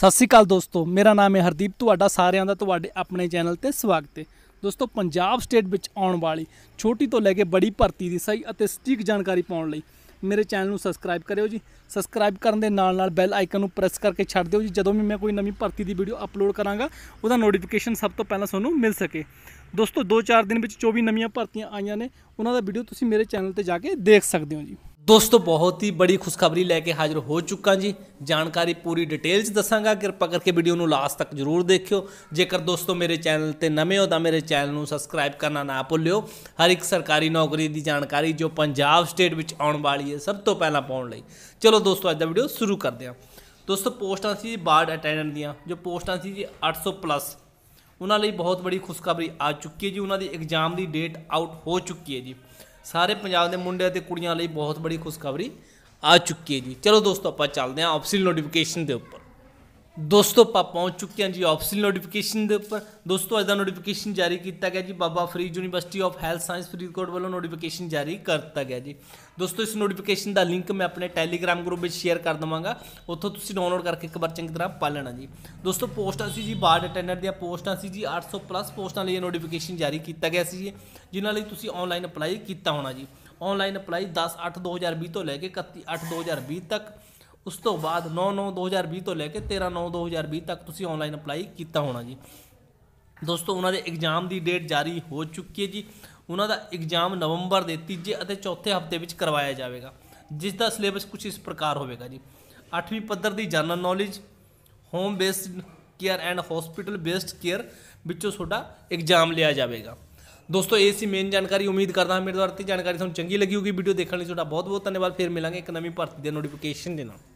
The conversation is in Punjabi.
ਸਤਿ ਸ੍ਰੀ ਅਕਾਲ ਦੋਸਤੋ ਮੇਰਾ ਨਾਮ ਹੈ ਹਰਦੀਪ ਤੁਹਾਡਾ ਸਾਰਿਆਂ ਦਾ ਤੁਹਾਡੇ ਆਪਣੇ ਚੈਨਲ ਤੇ ਸਵਾਗਤ ਹੈ ਦੋਸਤੋ ਪੰਜਾਬ ਸਟੇਟ ਵਿੱਚ ਆਉਣ ਵਾਲੀ ਛੋਟੀ ਤੋਂ ਲੈ ਕੇ ਬੜੀ ਭਰਤੀ ਦੀ ਸਹੀ ਅਤੇ ਸਟੀਕ ਜਾਣਕਾਰੀ ਪਾਉਣ ਲਈ ਮੇਰੇ ਚੈਨਲ ਨੂੰ ਸਬਸਕ੍ਰਾਈਬ ਕਰਿਓ ਜੀ ਸਬਸਕ੍ਰਾਈਬ ਕਰਨ ਦੇ ਨਾਲ ਨਾਲ ਬੈਲ ਆਈਕਨ ਨੂੰ ਪ੍ਰੈਸ ਕਰਕੇ ਛੱਡ ਦਿਓ ਜੀ ਜਦੋਂ ਵੀ ਮੈਂ ਕੋਈ ਨਵੀਂ ਭਰਤੀ ਦੀ ਵੀਡੀਓ ਅਪਲੋਡ ਕਰਾਂਗਾ ਉਹਦਾ ਨੋਟੀਫਿਕੇਸ਼ਨ ਸਭ ਤੋਂ ਪਹਿਲਾਂ ਤੁਹਾਨੂੰ ਮਿਲ ਸਕੇ ਦੋਸਤੋ 2-4 ਦਿਨ ਵਿੱਚ 24 ਨਵੀਆਂ ਭਰਤੀਆਂ ਆਈਆਂ ਨੇ ਉਹਨਾਂ ਦਾ ਵੀਡੀਓ ਤੁਸੀਂ ਮੇਰੇ ਚੈਨਲ ਤੇ ਜਾ ਕੇ ਦੇਖ ਸਕਦੇ ਹੋ ਜੀ ਦੋਸਤੋ ਬਹੁਤ ਹੀ ਬੜੀ ਖੁਸ਼ਖਬਰੀ ਲੈ ਕੇ ਹਾਜ਼ਰ ਹੋ ਚੁੱਕਾ ਜੀ ਜਾਣਕਾਰੀ ਪੂਰੀ ਡਿਟੇਲ 'ਚ ਦੱਸਾਂਗਾ ਕਿਰਪਾ ਕਰਕੇ ਵੀਡੀਓ ਨੂੰ ਲਾਸਟ ਤੱਕ ਜ਼ਰੂਰ ਦੇਖਿਓ ਜੇਕਰ ਦੋਸਤੋ ਮੇਰੇ ਚੈਨਲ ਤੇ ਨਵੇਂ ਹੋ ਤਾਂ ਮੇਰੇ ਚੈਨਲ ਨੂੰ ਸਬਸਕ੍ਰਾਈਬ ਕਰਨਾ ਨਾ ਭੁੱਲਿਓ ਹਰ ਇੱਕ ਸਰਕਾਰੀ ਨੌਕਰੀ ਦੀ ਜਾਣਕਾਰੀ ਜੋ ਪੰਜਾਬ ਸਟੇਟ ਵਿੱਚ ਆਉਣ ਵਾਲੀ ਹੈ ਸਭ ਤੋਂ ਪਹਿਲਾਂ ਪਾਉਣ ਲਈ ਚਲੋ ਦੋਸਤੋ ਅੱਜ ਦਾ ਵੀਡੀਓ ਸ਼ੁਰੂ ਕਰਦੇ ਹਾਂ ਦੋਸਤੋ ਪੋਸਟਾਂ ਸੀ ਬਾਰਡ ਅਟੈਂਡੈਂਟ ਦੀਆਂ ਜੋ ਪੋਸਟਾਂ ਸੀ ਜੀ 800 ਪਲੱਸ ਉਹਨਾਂ ਲਈ ਬਹੁਤ ਬੜੀ ਖੁਸ਼ਖਬਰੀ ਆ ਚੁੱਕੀ ਹੈ ਜੀ ਉਹਨਾਂ ਦੀ ਐਗਜ਼ਾਮ ਦੀ ਡੇਟ ਆਊਟ ਹੋ ਚੁੱਕੀ ਹੈ ਜੀ ਸਾਰੇ ਪੰਜਾਬ ਦੇ ਮੁੰਡਿਆਂ ਤੇ ਕੁੜੀਆਂ ਲਈ ਬਹੁਤ ਬੜੀ ਖੁਸ਼ਖਬਰੀ ਆ ਚੁੱਕੀ ਹੈ ਜੀ ਚਲੋ ਦੋਸਤੋ ਆਪਾਂ ਚੱਲਦੇ ਹਾਂ ਆਪਸੀ ਨੋਟੀਫਿਕੇਸ਼ਨ ਦੇ ਉੱਪਰ ਦੋਸਤੋ ਪਾ ਪਹੁੰਚ ਚੁੱਕੇ ਹਾਂ ਜੀ ਆਫੀਸ਼ੀਅਲ ਨੋਟੀਫਿਕੇਸ਼ਨ ਦੇ ਉੱਪਰ ਦੋਸਤੋ ਅੱਜ ਦਾ ਨੋਟੀਫਿਕੇਸ਼ਨ ਜਾਰੀ ਕੀਤਾ ਗਿਆ ਜੀ Baba Farid university of health science Faridkot ਵੱਲੋਂ ਨੋਟੀਫਿਕੇਸ਼ਨ ਜਾਰੀ ਕਰਤਾ ਗਿਆ ਜੀ ਦੋਸਤੋ ਇਸ ਨੋਟੀਫਿਕੇਸ਼ਨ ਦਾ ਲਿੰਕ ਮੈਂ ਆਪਣੇ ਟੈਲੀਗ੍ਰam ਗਰੁੱਪ ਵਿੱਚ ਸ਼ੇਅਰ ਕਰ ਦਵਾਂਗਾ ਉੱਥੋਂ ਤੁਸੀਂ ਡਾਊਨਲੋਡ ਕਰਕੇ ਇੱਕ ਵਾਰ ਚੰਗੀ ਤਰ੍ਹਾਂ ਪਾ ਲੈਣਾ ਜੀ ਦੋਸਤੋ ਪੋਸਟਾਂ ਸੀ ਜੀ ਬਾਰਡ ਅਟੈਂਡਰ ਦੀਆਂ ਪੋਸਟਾਂ ਸੀ ਜੀ 800 ਪਲੱਸ ਪੋਸਟਾਂ ਲਈ ਨੋਟੀਫਿਕੇਸ਼ਨ ਜਾਰੀ ਕੀਤਾ ਗਿਆ ਸੀ ਜੀ ਜਿਨ੍ਹਾਂ ਲਈ ਤੁਸੀਂ ਆਨਲਾਈਨ ਅਪਲਾਈ ਕੀਤਾ ਹੋਣਾ ਜੀ ਆਨਲਾਈਨ ਅਪਲਾਈ 10 8 2020 ਤੋਂ ਲੈ ਕੇ 31 8 2020 ਤੱਕ ਉਸ ਤੋਂ ਬਾਅਦ 9-9 2020 ਤੋਂ ਲੈ ਕੇ 13-9 2020 ਤੱਕ ਤੁਸੀਂ ਆਨਲਾਈਨ ਅਪਲਾਈ ਕੀਤਾ ਹੋਣਾ ਜੀ ਦੋਸਤੋ ਉਹਨਾਂ ਦੇ ਐਗਜ਼ਾਮ ਦੀ ਡੇਟ ਜਾਰੀ ਹੋ ਚੁੱਕੀ ਹੈ ਜੀ ਉਹਨਾਂ ਦਾ ਐਗਜ਼ਾਮ ਨਵੰਬਰ ਦੇ ਤੀਜੇ ਅਤੇ ਚੌਥੇ ਹਫਤੇ ਵਿੱਚ ਕਰਵਾਇਆ ਜਾਵੇਗਾ ਜਿਸ ਦਾ ਸਿਲੇਬਸ ਕੁਝ ਇਸ ਪ੍ਰਕਾਰ ਹੋਵੇਗਾ ਜੀ 8ਵੀਂ ਪੱਧਰ ਦੀ general knowledge home based care and hospital based care ਵਿੱਚੋਂ ਤੁਹਾਡਾ ਐਗਜ਼ਾਮ ਲਿਆ ਜਾਵੇਗਾ ਦੋਸਤੋ ਇਹ ਸੀ ਮੇਨ ਜਾਣਕਾਰੀ ਉਮੀਦ ਕਰਦਾ ਹਾਂ ਮੇਰੇ ਦੁਆਰਾ ਤੇ ਜਾਣਕਾਰੀ ਤੁਹਾਨੂੰ ਚੰਗੀ ਲੱਗੀ ਹੋਊਗੀ ਵੀਡੀਓ ਦੇਖਣ ਲਈ ਤੁਹਾਡਾ ਬਹੁਤ ਬਹੁਤ ਧੰਨਵਾਦ ਫਿਰ ਮਿਲਾਂਗੇ ਇੱਕ ਨਵੀਂ ਭਰਤੀ ਦੇ ਨੋਟੀਫਿਕੇਸ਼ਨ ਦੇ ਨਾਲ